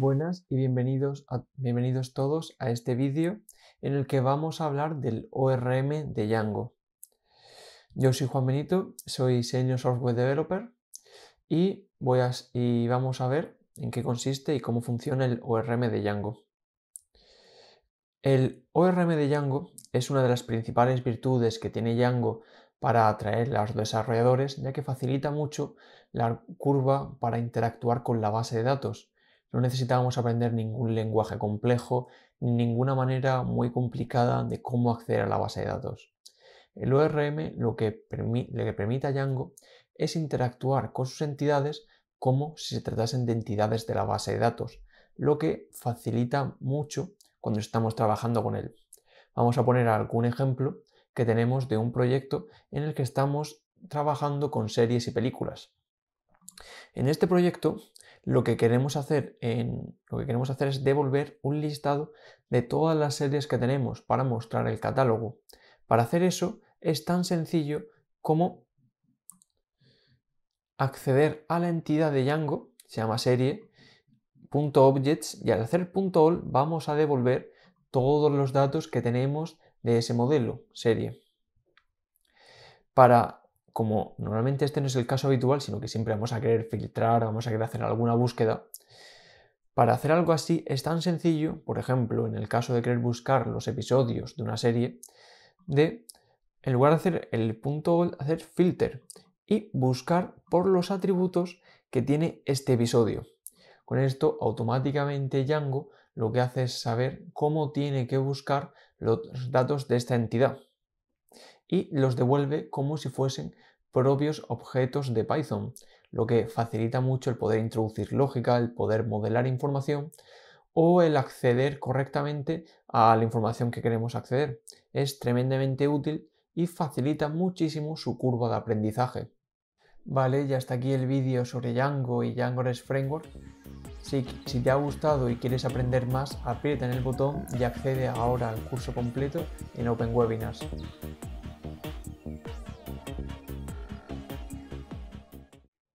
Buenas y bienvenidos, todos a este vídeo en el que vamos a hablar del ORM de Django. Yo soy Juan Benito, soy Senior Software Developer y, voy y vamos a ver en qué consiste y cómo funciona el ORM de Django. El ORM de Django es una de las principales virtudes que tiene Django para atraer a los desarrolladores, ya que facilita mucho la curva para interactuar con la base de datos, no necesitábamos aprender ningún lenguaje complejo, ninguna manera muy complicada de cómo acceder a la base de datos. El ORM lo que, lo que permite a Django es interactuar con sus entidades como si se tratasen de entidades de la base de datos, lo que facilita mucho cuando estamos trabajando con él. Vamos a poner algún ejemplo que tenemos de un proyecto en el que estamos trabajando con series y películas. En este proyecto lo que queremos hacer, en, lo que queremos hacer es devolver un listado de todas las series que tenemos para mostrar el catálogo. Para hacer eso es tan sencillo como acceder a la entidad de Django, se llama serie, .objects y al hacer .all vamos a devolver todos los datos que tenemos de ese modelo, serie. Para como normalmente este no es el caso habitual, sino que siempre vamos a querer filtrar, vamos a querer hacer alguna búsqueda, para hacer algo así es tan sencillo, por ejemplo, en el caso de querer buscar los episodios de una serie, de, en lugar de hacer el punto hacer filter y buscar por los atributos que tiene este episodio. Con esto, automáticamente Django lo que hace es saber cómo tiene que buscar los datos de esta entidad y los devuelve como si fuesen propios objetos de Python, lo que facilita mucho el poder introducir lógica, el poder modelar información o el acceder correctamente a la información que queremos acceder. Es tremendamente útil y facilita muchísimo su curva de aprendizaje. Vale, ya está aquí el vídeo sobre Django y Django REST Framework. Si, si te ha gustado y quieres aprender más, aprieta en el botón y accede ahora al curso completo en Open Webinars.